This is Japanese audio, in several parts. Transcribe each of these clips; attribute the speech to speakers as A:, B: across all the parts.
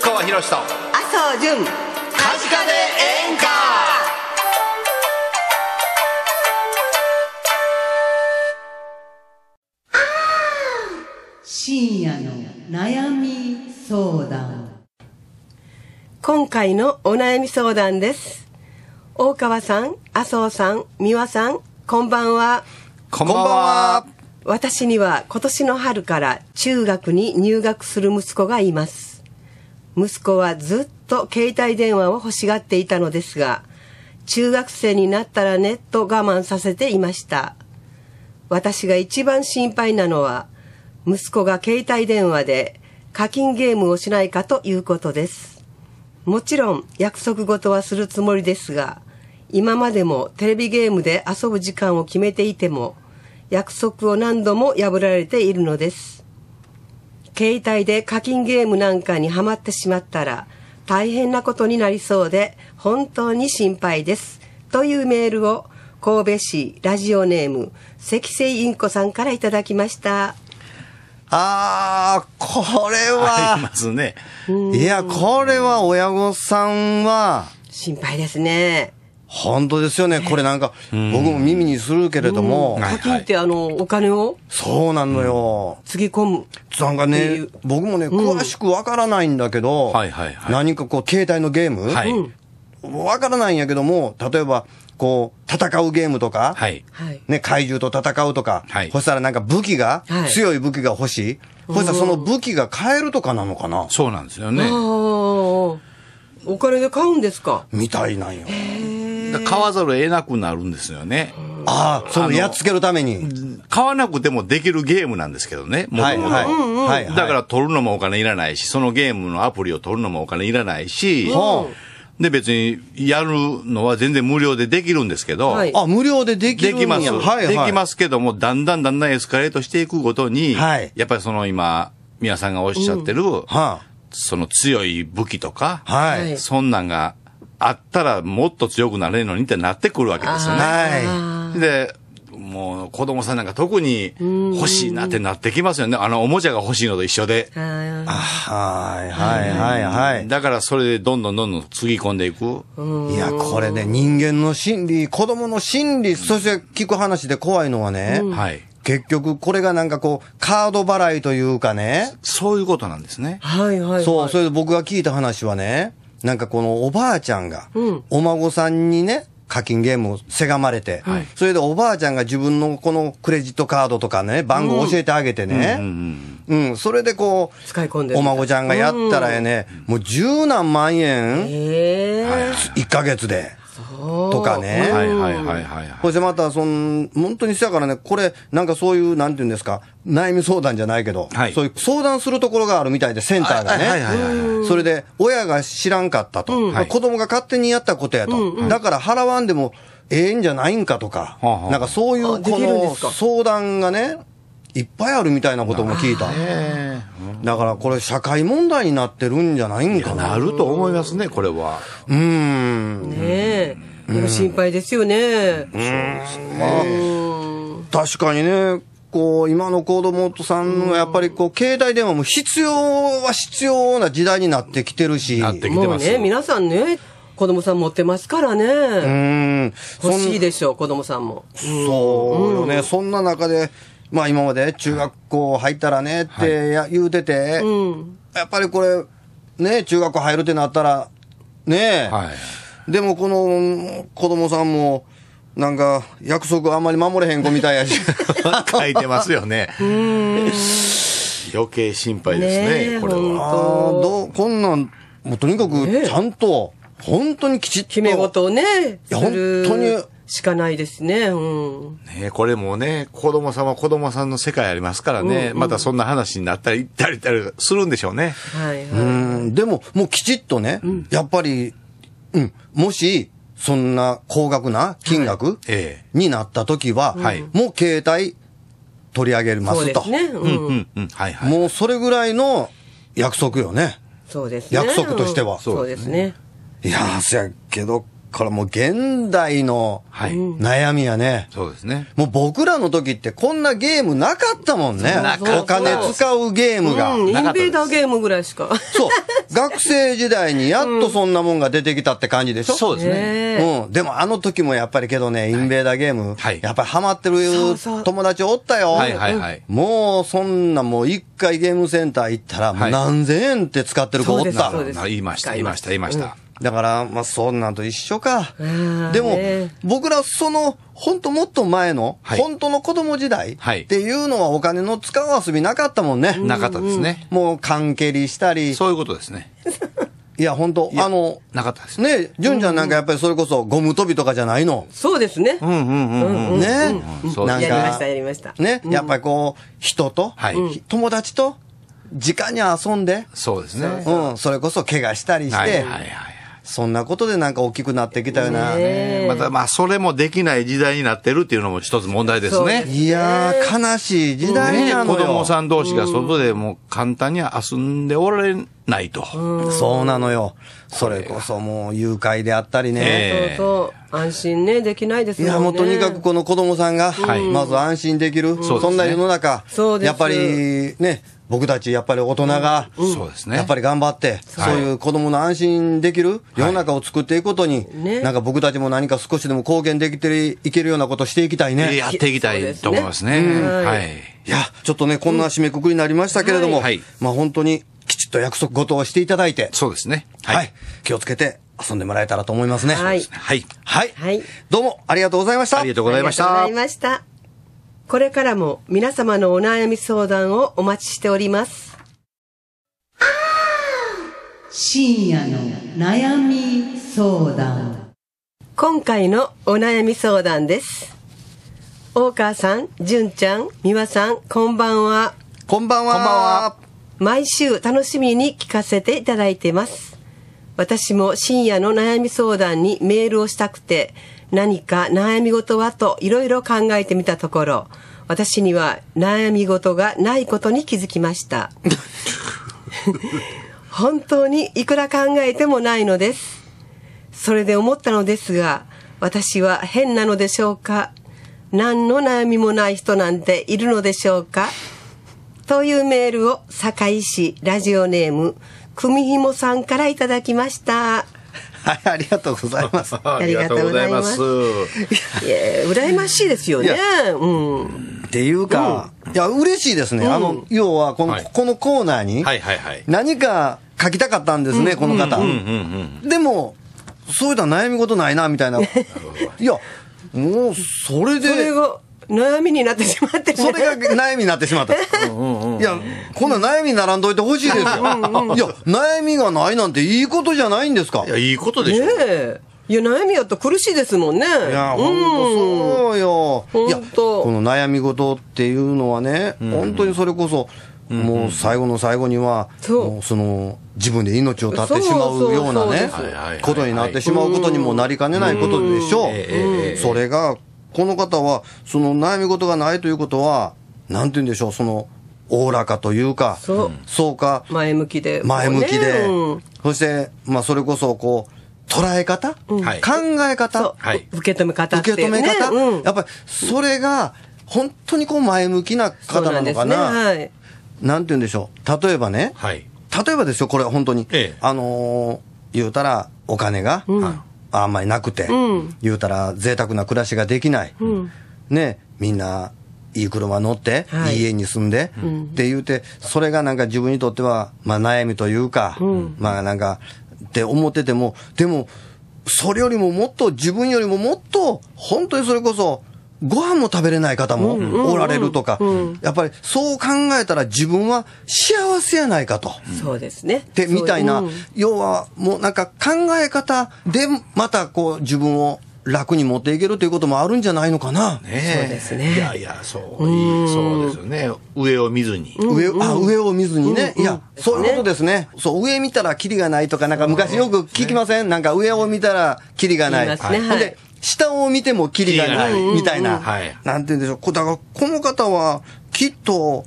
A: 川博と麻生カジカで演
B: 歌深夜の悩み相談今回のお悩み相談です大川さん麻生さん三輪さんこんばんはこんばんは私には今年の春から中学に入学する息子がいます息子はずっと携帯電話を欲しがっていたのですが、中学生になったらねと我慢させていました。私が一番心配なのは、息子が携帯電話で課金ゲームをしないかということです。もちろん約束事はするつもりですが、今までもテレビゲームで遊ぶ時間を決めていても、約束を何度も破られているのです。携帯で課金ゲームなんかにはまってしまったら大変なことになりそうで本当に心配です。というメールを神戸市ラジオネーム関星インコさんからいただきました。
C: ああ、これは。ありますね。いや、これは親御さんは。心配ですね。本当ですよね、これなんか、僕も耳にするけれども。課
B: 金って、あの、お金を
C: そうなのよ。つぎ込む。なんかね、僕もね、詳しくわからないんだけど、何かこう、携帯のゲームわからないんやけども、例えば、こう、戦うゲームとか、ね、怪獣と戦うとか、そしたらなんか武器が、強い武器が欲しい。そしたらその武器が買えるとかなのかな。そうなんですよね。
B: お金で買うんですか
C: みた
A: いなんよ。買わざるを得なくなるんですよね。ああ、そのやっつけるために。買わなくてもできるゲームなんですけどね、もともと。はいだから取るのもお金いらないし、そのゲームのアプリを取るのもお金いらないし、で、別にやるのは全然無料でできるんですけど、はい、
C: あ、無料でできるんできます、はいはい、できま
A: すけども、だんだんだんだんエスカレートしていくごとに、はい、やっぱりその今、皆さんがおっしゃってる、うんはあ、その強い武器とか、はい、そんなんがあったらもっと強くなれるのにってなってくるわけですよね。はい。で、もう子供さんなんか特に欲しいなってなってきますよね。あのおもちゃが欲しいのと一緒で。はいはいはいはい。だからそれでどんどんどんどんつぎ込んでいく。
C: いや、これね、人間の心理、子供の心理、そして聞く話で怖いのはね。はい。結局、これがなんかこう、カード払いというかね。そういうことなんですね。はい、はい、そう、それで僕が聞いた話はね、なんかこのおばあちゃんが、お孫さんにね、課金ゲームをせがまれて、はい、それでおばあちゃんが自分のこのクレジットカードとかね、番号教えてあげてね、うん、うんうん、それでこう、使い込んでお孫ちゃんがやったらね、うん、もう十何万円、えー、1ヶ月で。とかね。はいはいはいはい、そしてまた、その、本当にせやからね、これ、なんかそういう、なんていうんですか、悩み相談じゃないけど、はい、そういう相談するところがあるみたいで、センターがね。はいはいはいはい、それで、親が知らんかったと。うんまあ、子供が勝手にやったことやと。うん、だから払わんでも、ええんじゃないんかとか、なんかそういうこの相談がね、いっぱいあるみたいなことも聞いた。だからこれ社会問題になってるんじゃないんかな。なると思いますね、これは。うん。ね
B: え。心配ですよね。
C: う確かにね、こう、今の子供とさんはやっぱりこう、携帯電話も必要は必要な時代になってきてるし。なってきてますね。
B: 皆さんね、子供さん持ってますからね。う
C: ん。欲しいでしょう、子供さんも。そうよね、うん。そんな中で、まあ今まで中学校入ったらねってや、はい、言うてて、やっぱりこれ、ね、中学校入るってなったら、ねえ、はいでもこの子供さんも、なんか、約束あんまり守れへん子みたいやし。
A: 書いてますよね。余計心配ですね、ねこれは。ど
C: こんなん、もうとにかくちゃんと、本当にきちっと。決め事をね、本当に。
B: しかないですね。うん。
A: ねこれもね、
C: 子供さんは子供さんの世界ありますからね、うんうん、また
A: そんな話になったり、行ったりするんでしょ
C: うね。はい、はい、うん。でも、もうきちっとね、うん、やっぱりうん。もし、そんな高額な金額になった時は、はい、もう携帯取り上げますと。そうですね。うん。うん、はいはい。もうそれぐらいの約束よね。
B: そうですね。約束としては。そうですね。
C: いやー、せやけど、これもう現代の悩みやね、そうですね。もう僕らの時ってこんなゲームなかったもんね。お金使うゲームが。うインベーダーゲ
B: ームぐらいしか。そう。
C: 学生時代にやっとそんなもんが出てきたって感じでしょ、そうですね。うん。でもあの時もやっぱりけどね、インベーダーゲーム、はい、やっぱりハマってる友達おったよ。はいはいはい。もうそんなもう一回ゲームセンター行ったら、何千円って使ってる子おった。そうです。言いました、言いました、言いました。だから、まあ、そんなんと一緒か。でも、僕らその、本当もっと前の、はい、本当の子供時代っていうのはお金の使う遊びなかったもんね。なかったですね。もう缶蹴りしたり。そういうことですね。いや、本当あの、なかったですね。ね、純ちゃんなんかやっぱりそれこそゴム跳びとかじゃないの。そうですね。うんうんうんうん。ね、うんうなんか、やりました、やりました。ね、やっぱりこう、人と、はい、友達と、直に遊んで、そうですね。うん、それこそ怪我したりして、はいはいはい。そんなことでなんか大きくなってきたよな。ま
A: た、まあ、それもできない時代になってるっていうのも一つ問題ですね。い
C: やー、悲しい時代なのよ、ね、子供さん同士が外でも簡単に遊んでおられないと。そうなのよ。それこそもう誘拐であったりね。えー、
B: そうそう。安心ね、できないです、ね、いや、もうとにかく
C: この子供さんが、まず安心できる、うん、そんな世の中、ね、やっぱりね、僕たちやっぱり大人が、そうですね。やっぱり頑張って、そういう子供の安心できる世の中を作っていくことに、なんか僕たちも何か少しでも貢献できていけるようなことしていきたいね。やっていきたいと思いますね。はい。いや、ちょっとね、こんな締めくくりになりましたけれども、まあ本当にきちっと約束事をしていただいて。そうですね。はい。はい、気をつけて遊んでもらえたらと思いますね。はい。はい。はい。はい、どうもありがとうございました。ありがとうございました。ありがとうご
B: ざいました。これからも皆様のお悩み相談をお待ちしております。深夜の悩み相談。今回のお悩み相談です。大川さん、純ちゃん、美和さん、こんばんは。こんばんは。こんばんは。毎週楽しみに聞かせていただいてます。私も深夜の悩み相談にメールをしたくて、何か悩み事はといろいろ考えてみたところ、私には悩み事がないことに気づきました。本当にいくら考えてもないのです。それで思ったのですが、私は変なのでしょうか何の悩みもない人なんているのでしょうかというメールを堺市ラジオネーム組ひもさんからいただきました。
C: はい、ありがとうございま
B: す。
A: ありがとうございます。い
C: や、羨ましいですよね。うん。っていうか、いや、嬉しいですね。あの、要は、この、このコーナーに、はははいいい。何か書きたかったんですね、この方。でも、そういった悩み事ないな、みたいな。いや、もう、それで。それが悩みになってしまって、ね、それが悩みになってしまった。いや、こんな悩みにならんといてほしいですよ。いや、悩みがないなんていいことじゃないんですか。いや、いいことでしょ。ねいや、悩みやった苦しいですもんね。いや、ほ、うんそうよ。いや、この悩み事っていうのはね、うん、本当にそれこそ、うん、もう最後の最後には、もうその、自分で命を絶ってしまうようなね、ことになってしまうことにもなりかねないことでしょう。それが、この方は、その悩み事がないということは、なんて言うんでしょう、その、おおらかというか、そうそうか。前向き
B: で。前向きで。
C: そして、まあ、それこそ、こう、捉え方、うん、考え方、はい、受け止め方、受け止め方、うん、やっぱり、それが、本当にこう、前向きな方なのかな。なん、ねはい、なんて言うんでしょう。例えばね、はい、例えばですよ、これ本当に。ええ、あのー、言うたら、お金が、うんあんまりなくて、うん、言うたら贅沢な暮らしができない、うん、ねみんないい車乗って、はい、いい家に住んで、うん、って言うてそれがなんか自分にとっては、まあ、悩みというか、まあなんかって思っててもでもそれよりももっと自分よりももっと本当にそれこそご飯も食べれない方もおられるとか、やっぱりそう考えたら自分は幸せやないかと。そうですね。ってみたいな、要はもうなんか考え方でまたこう自分を楽に持っていけるということもあるんじゃないのかな。ね
A: そうですね。いやいや、そう、いい、そうですよ
C: ね。上を
A: 見ずに。上、
C: あ、上を見ずにね。いや、そういうことですね。そう、上見たらキリがないとか、なんか昔よく聞きませんなんか上を見たらキリがない。で、下を見てもキリがない、みたいな。はい、なんて言うんでしょう。だから、この方は、きっと、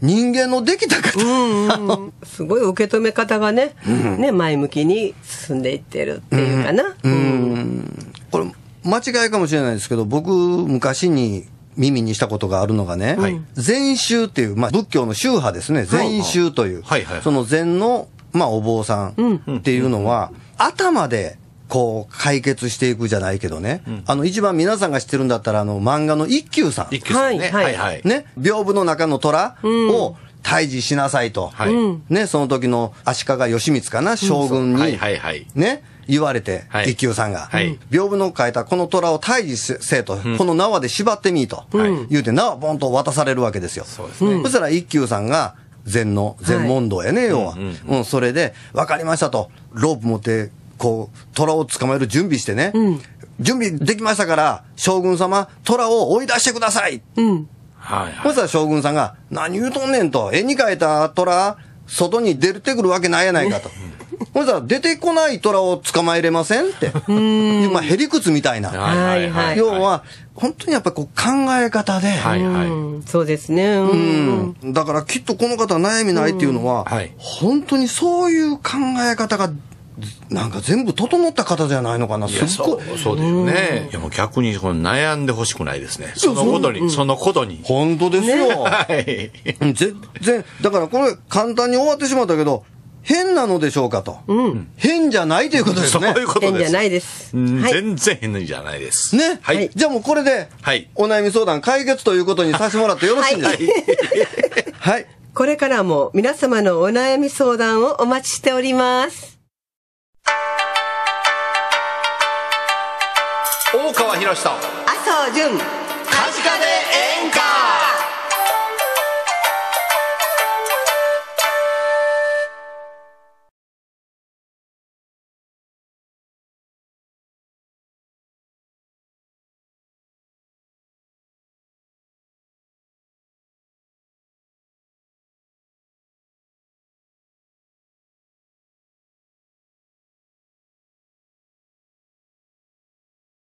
C: 人間のできた方、うんうん、すごい
B: 受け止め方がねね前向きに進んでいってるっ
C: ていうかな、うん、うん、これ間違いかもしれないですけど僕昔に耳にしたことがあるのがね、はい、禅宗っていう、まあ、仏教の宗派ですね禅宗という、はいはい、その禅の、まあ、お坊さんっていうのは、頭でこう解決していくじゃないけどね、うん、あの一番皆さんが知ってるんだったら、あの漫画の一休さん、一休さんね、はいはいはい、ね屏風の中の虎を退治しなさいと、はい、ね、その時の足利義満かな、将軍に、はいはいはい、ね、言われて、はい、一休さんが、はい、屏風の書いたこの虎を退治せと、うん、この縄で縛ってみいと、はい、言うて、縄ボンと渡されるわけですよ。そうですね、そしたら一休さんが、禅の、禅問答やね、要は、うん、うんうん、それで、わかりましたと、ロープ持ってこう、虎を捕まえる準備してね、うん、準備できましたから、将軍様、虎を追い出してください、うん、はい、はい、そしたら将軍さんが、何言うとんねんと、絵に描いた虎、外に出てくるわけないやないかと。そしたら、出てこない虎を捕まえれませんって。うん。まあ、へりくつみたいな。はいはいはい。要は、本当にやっぱこう考え方で。はいはい。そうですね。うん。だからきっとこの方悩みないっていうのは、うんはい、本当にそういう考え方がなんか全部整った方じゃないのかな、すっご
A: い。そうすよね。いやもう逆にこの悩んでほしくないですね。そのことに、そのことに。
C: 本当ですよ。はい。全然、だからこれ簡単に終わってしまったけど、変なのでしょうかと。うん。変じゃないということですね。そういうことです。変じゃないです。全然変じゃないです。ね。はい。じゃあもうこれで、はい。お悩み相談解決ということにさせてもらってよろしいんですかはい。これからも皆様のお悩み相談
B: をお待ちしております。と麻生淳。